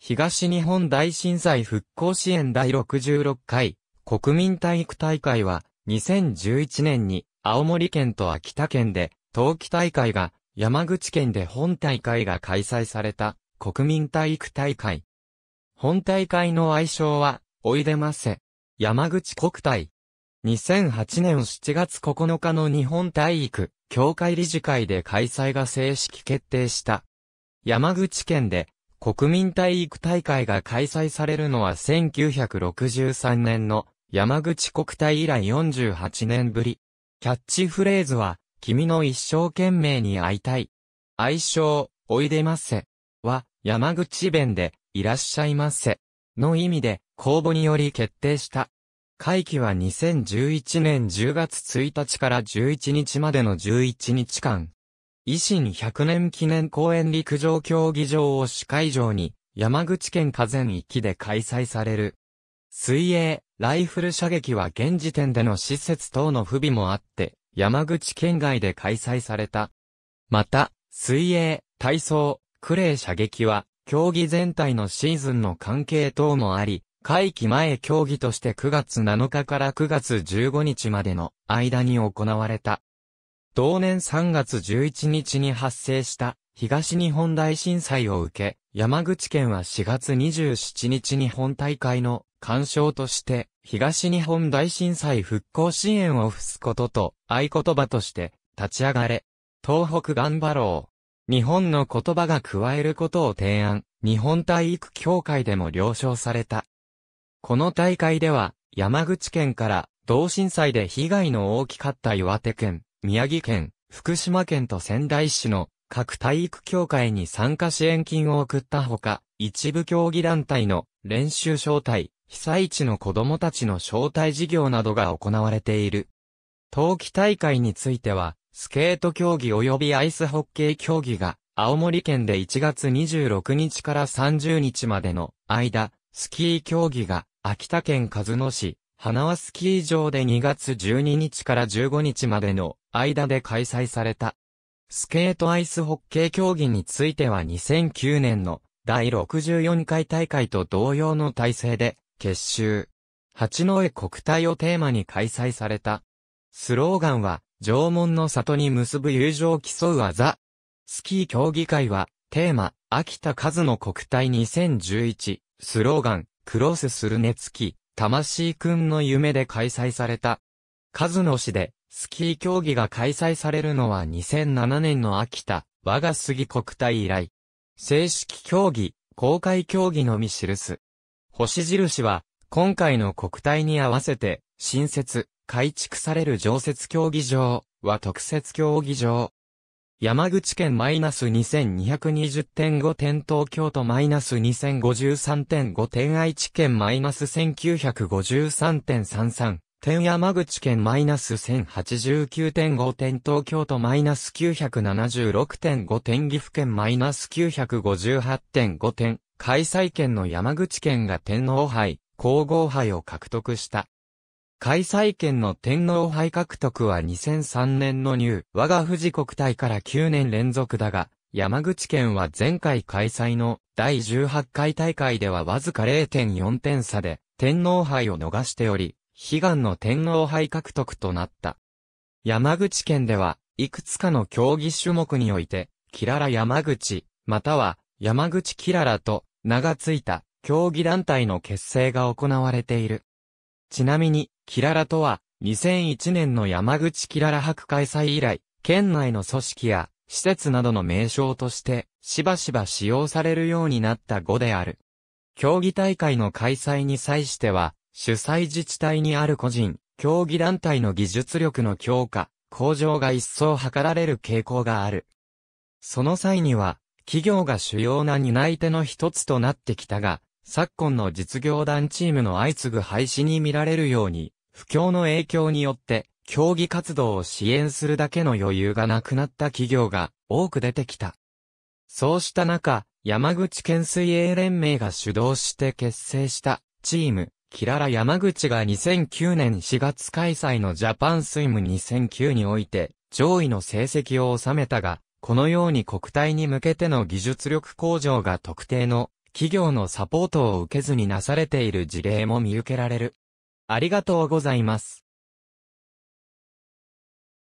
東日本大震災復興支援第66回国民体育大会は2011年に青森県と秋田県で冬季大会が山口県で本大会が開催された国民体育大会。本大会の愛称はおいでませ山口国体。2008年7月9日の日本体育協会理事会で開催が正式決定した。山口県で国民体育大会が開催されるのは1963年の山口国体以来48年ぶり。キャッチフレーズは、君の一生懸命に会いたい。愛称、おいでまっせ。は、山口弁で、いらっしゃいませ。の意味で、公募により決定した。会期は2011年10月1日から11日までの11日間、維新100年記念公園陸上競技場を市会場に、山口県河川域で開催される。水泳、ライフル射撃は現時点での施設等の不備もあって、山口県外で開催された。また、水泳、体操、クレー射撃は、競技全体のシーズンの関係等もあり、会期前競技として9月7日から9月15日までの間に行われた。同年3月11日に発生した東日本大震災を受け、山口県は4月27日に本大会の干渉として東日本大震災復興支援を付すことと合言葉として立ち上がれ、東北頑張ろう。日本の言葉が加えることを提案、日本体育協会でも了承された。この大会では、山口県から同震災で被害の大きかった岩手県、宮城県、福島県と仙台市の各体育協会に参加支援金を送ったほか、一部競技団体の練習招待、被災地の子供たちの招待事業などが行われている。冬季大会については、スケート競技及びアイスホッケー競技が、青森県で1月26日から30日までの間、スキー競技が、秋田県和野市、花輪スキー場で2月12日から15日までの間で開催された。スケートアイスホッケー競技については2009年の第64回大会と同様の体制で結集。八戸国体をテーマに開催された。スローガンは、縄文の里に結ぶ友情を競う技。スキー競技会は、テーマ、秋田和の国体2011、スローガン、クロスする熱気、魂くんの夢で開催された。数の市で、スキー競技が開催されるのは2007年の秋田、我が杉国体以来。正式競技、公開競技のみ記す。星印は、今回の国体に合わせて、新設、改築される常設競技場は特設競技場。山口県マイナス2220.5点東京都マイナス2053.5点愛知県マイナス1953.33点山口県マイナス1089.5点東京都マイナス976.5点岐阜県マイナス958.5点開催県の山口県が天皇杯、皇后杯を獲得した。開催権の天皇杯獲得は2003年のニュー、我が富士国体から9年連続だが、山口県は前回開催の第18回大会ではわずか0.4点差で天皇杯を逃しており、悲願の天皇杯獲得となった。山口県では、いくつかの競技種目において、キララ山口、または山口キララと名がついた競技団体の結成が行われている。ちなみに、キララとは、2001年の山口キララ博開催以来、県内の組織や施設などの名称として、しばしば使用されるようになった語である。競技大会の開催に際しては、主催自治体にある個人、競技団体の技術力の強化、向上が一層図られる傾向がある。その際には、企業が主要な担い手の一つとなってきたが、昨今の実業団チームの相次ぐ廃止に見られるように、不況の影響によって、競技活動を支援するだけの余裕がなくなった企業が多く出てきた。そうした中、山口県水泳連盟が主導して結成したチーム、キララ山口が2009年4月開催のジャパンスイム2009において上位の成績を収めたが、このように国体に向けての技術力向上が特定の企業のサポートを受けずになされている事例も見受けられる。ありがとうございます。